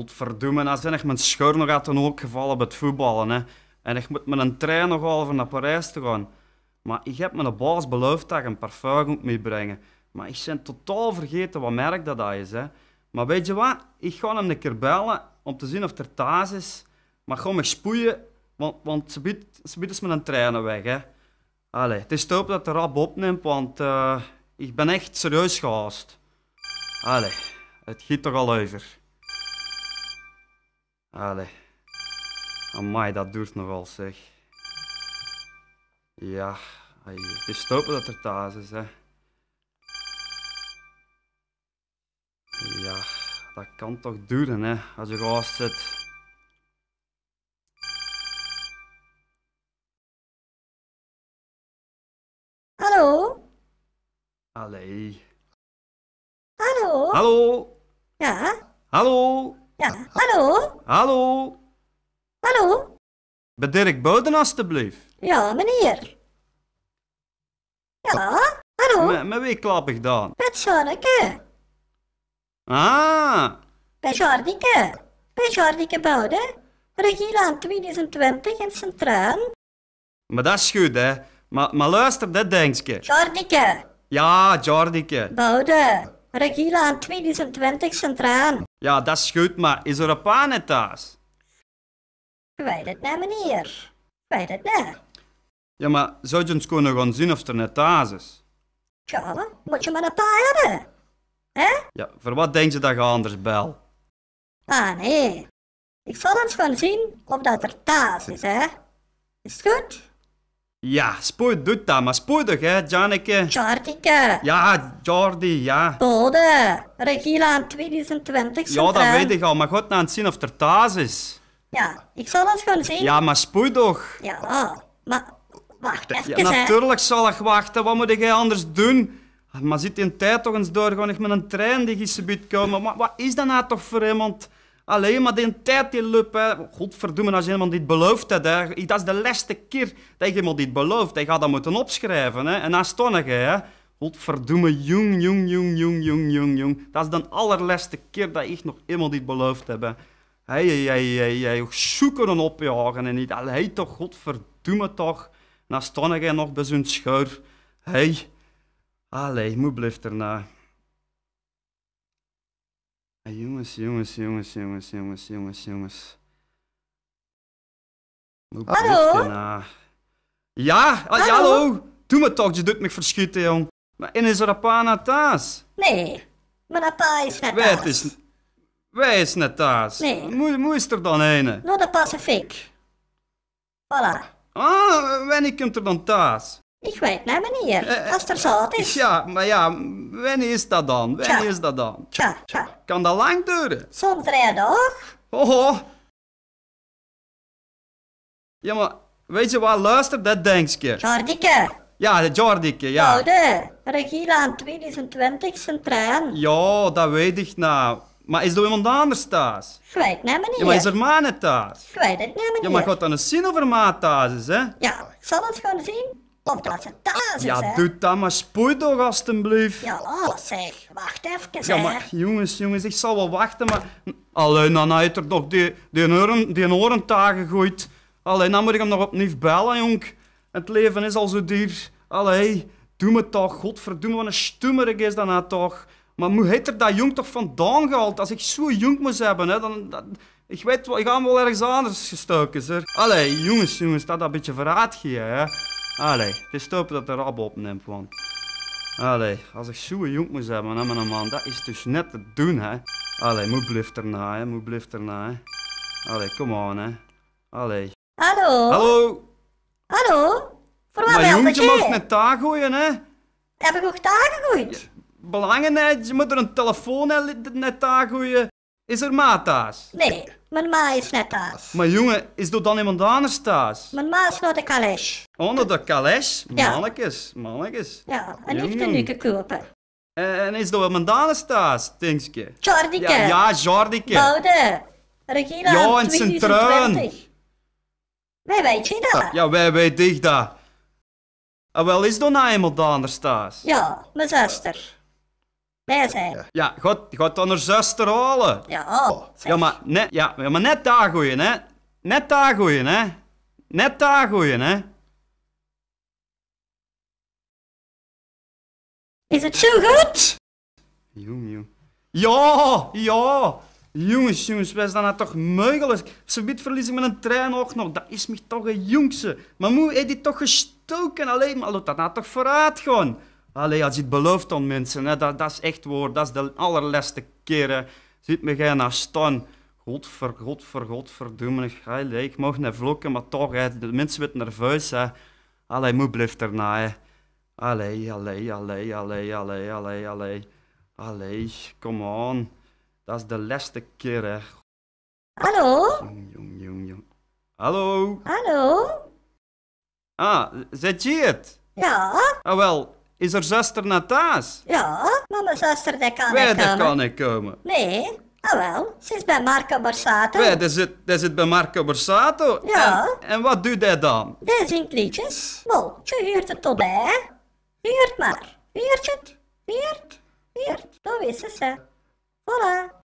Godverdomme, dat zijn echt mijn scheur nog ook gevallen bij het voetballen. Hè. En ik moet met een trein nog over naar Parijs te gaan. Maar ik heb mijn baas beloofd dat ik een parfum moet meebrengen. Maar ik ben totaal vergeten wat merk dat, dat is. Hè. Maar weet je wat? Ik ga hem een keer bellen om te zien of er thuis is. Maar gewoon me spoeien, want, want ze biedt, ze biedt met een trein weg. Hè. Allee, het is te hopen dat de rap opneemt, want eh, ik ben echt serieus gehaast. Allee, het giet toch al over. Allee. Amai, dat duurt nogal, zeg. Ja, het is stoppen dat er thuis is, hè. Ja, dat kan toch duren, hè, als je gast zit. Hallo? Allee. Hallo? Hallo? Ja? Hallo? Ja, hallo? Hallo? Hallo? Bij Dirk Bouden, alstublieft. Ja, meneer. Ja, hallo? Met wie klap ik dan? Met Sjorneke. Ah. Bij Sjorneke. Bij Sjorneke Bouden. Regieland 2020 in Centraal. Maar dat is goed, hè. Maar, maar luister, dit denkje. Jordike. Ja, Jordike. Bouden Regielaan 2020 Centraal. Ja, dat is goed, maar is er een pa net thuis? Weet het niet, meneer. Weet het niet. Ja, maar zou je ons kunnen gaan zien of er net thuis is? Ja, moet je maar een paar hebben. hè? Ja, voor wat denk je dat je anders bel? Ah, nee. Ik zal eens gaan zien of dat er thuis is, hè? Is het goed? Ja, spoed doet dat, maar spoedig hè, Janneke. Jardike. Ja, Jordi, ja. Bode, Regila 2020 Ja, dat weet ik al, maar god, naar het zien of er thuis is. Ja, ik zal dat gewoon zien. Ja, maar spoedig. Ja, maar wacht even, ja, Natuurlijk zal ik wachten, wat moet jij anders doen? Maar zit in tijd toch eens door, gewoon met een trein die gisteren komen. Maar wat is dat nou toch voor iemand... Alleen maar die tijd die lup, hè. Godverdomme, als je iemand dit belooft hebt, Dat is de laatste keer dat je iemand dit belooft. Hij gaat dat moeten opschrijven, hè. En dan stond hè. Godverdomme, jong, jong, jong, jong, jong, jong, jong. Dat is de allerlaatste keer dat ik nog iemand dit beloofd heb. Hé, hey, hey, op zoeken opjagen en niet. Allee toch, godverdomme toch. En dan stond je nog bij zo'n schuur. Hé, hey. allee, moet blijft erna jongens, jongens, jongens, jongens, jongens, jongens, jongens. hallo? Ja, ah, ja, hallo. Doe me toch, je doet me verschieten, jong. Maar in is pa naar thuis? Nee, mijn pa is net thuis. Wij is, wij is net thuis. Nee. Moe, is er dan nou, een? No, de Pacific. Voilà. Ah, wanneer komt er dan thuis? Ik weet niet, meneer. Uh, eh, als er zout is. Ja, maar ja, wanneer is dat dan? Wanneer is dat dan? Tja, tja. Kan dat lang duren? Soms drie dagen. Oh, Ja, maar weet je wat? Luister, dat denk je. Jordike. Ja, de Jordike, ja. Oude, Regila 2020 zijn trein. Ja, dat weet ik nou. Maar is er iemand anders thuis? Ik weet niet, Ja, maar is er maar thuis? Ik weet het niet, Ja, maar gaat dan een zin over maat thuis, hè? Ja, ik zal het gewoon zien opklapsen. Dat Ja, doe dat maar toch alstublieft. Ja, alles zeg, wacht even, Ja, hè. jongens, jongens, ik zal wel wachten, maar... Alleen nou, dan nou, heeft er nog die, die, oren, die gegooid. Alleen nou dan moet ik hem nog opnieuw bellen, jong. Het leven is al zo duur. Allee, doe me toch, godverdomme, wat een stummerig is dat nou toch. Maar hoe heeft er dat jong toch vandaan gehaald? Als ik zo jong moest hebben, hè, dan... ik weet, ik ga hem wel ergens anders gestoken, zeg. Allee, jongens, jongens, dat dat een beetje verraad hier hè. Allee, het is top dat de rab opneemt, man. Allee, als ik zo'n jong moet hebben, hè, man, dat is dus net te doen, hè. Allee, moet blijft erna, hè, moet blijft erna, hè. Allee, kom aan, hè. Allee. Hallo. Hallo. Hallo. Voor wat maar jongetje mag net daar gooien, hè. Heb ik nog daar gegooid? Ja, belangen, Je moet er een telefoon net aangooien. gooien. Is er ma thuis? Nee, mijn ma is net thuis. Maar jongen, is er dan iemand anders thuis? Mijn ma is naar de kales. Onder oh, de kales? Ja. Mannetjes, mannetjes. Ja, en liefde heeft een nieuwe kopen. En is er wel iemand anders thuis, denk Jordike. Ja, Jordike. Oude. Regina Ja, en zijn truin. Wij weten dat? Ja, wij weten dat. En wel is er nou iemand anders thuis? Ja, mijn zuster. Ja, God, God dan haar zuster halen. Ja, ja, maar net, ja, maar net daar gooien, hè. Net daar gooien, hè. Net daar gooien, hè. Is het zo goed? Jong, jong. Ja, ja. Jongens, jongens, wij zijn dat toch ze biedt verlies ik met een trein ook nog. Dat is mij toch een jongse. Maar moe, heeft die toch gestoken? Alleen maar dat had nou toch vooruit gewoon Allee, als je het belooft aan mensen, hè, dat, dat is echt woord. Dat is de allerlaatste keer. Ziet me jij naar nou staan. Godvergod, godver, godverdomme. Allee, ik mag niet vlokken, maar toch, hè, de mensen worden nerveus. Hè. Allee, moe blijft erna. Nou, hè. Allee, allee, allee, allee, allee, allee, allee. Allee, come on. Dat is de laatste keer, Hallo? Jong, jong, jong, jong. Hallo? Hallo? Ah, zet je het? Ja. Ah, wel, is er zuster Nataas? Ja, maar mijn zuster die kan niet komen. dat kan niet komen. Nee, ah wel. Ze is bij Marco Borsato. Nee, dat zit, dat zit bij Marco Borsato. Ja. En, wat doet hij dan? Die zingt liedjes. Wel, je huurt het tot bij. Huurt maar. Huurt het. Huurt. Huurt. Dat is ze. Voilà.